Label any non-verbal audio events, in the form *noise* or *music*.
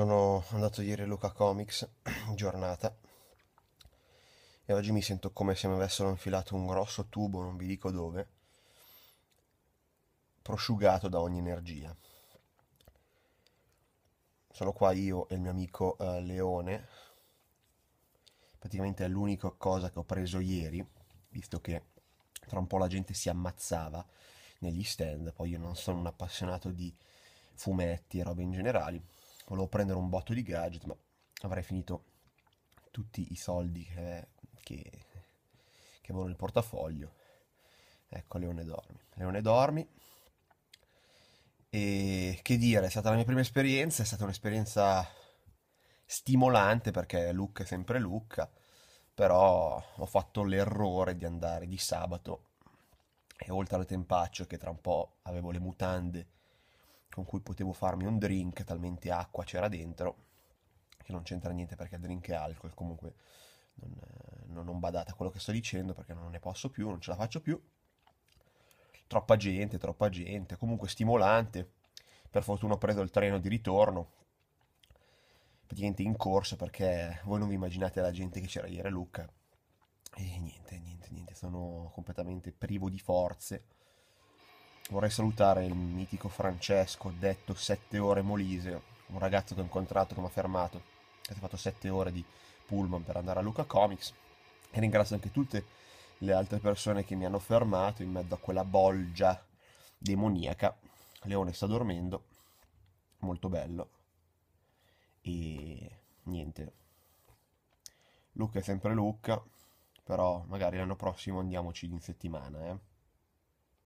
Sono andato ieri a Luca Comics, *clears throat* giornata, e oggi mi sento come se mi avessero infilato un grosso tubo, non vi dico dove, prosciugato da ogni energia. Sono qua io e il mio amico uh, Leone, praticamente è l'unica cosa che ho preso ieri, visto che tra un po' la gente si ammazzava negli stand, poi io non sono un appassionato di fumetti e robe in generale volevo prendere un botto di gadget, ma avrei finito tutti i soldi che, che, che avevo nel portafoglio. Ecco, Leone Dormi. Leone Dormi. E che dire, è stata la mia prima esperienza, è stata un'esperienza stimolante perché Luca è sempre Luca, però ho fatto l'errore di andare di sabato e oltre al tempaccio che tra un po' avevo le mutande con cui potevo farmi un drink, talmente acqua c'era dentro, che non c'entra niente perché il drink è alcol, comunque eh, non, non badate a quello che sto dicendo perché non ne posso più, non ce la faccio più. Troppa gente, troppa gente, comunque stimolante. Per fortuna ho preso il treno di ritorno, praticamente in corso perché voi non vi immaginate la gente che c'era ieri a Lucca. E niente, niente, niente, sono completamente privo di forze vorrei salutare il mitico Francesco, detto 7 ore Molise, un ragazzo che ho incontrato che mi ha fermato, che ha fatto 7 ore di pullman per andare a Luca Comics e ringrazio anche tutte le altre persone che mi hanno fermato in mezzo a quella bolgia demoniaca. Leone sta dormendo, molto bello e niente. Luca è sempre Luca, però magari l'anno prossimo andiamoci in settimana, eh.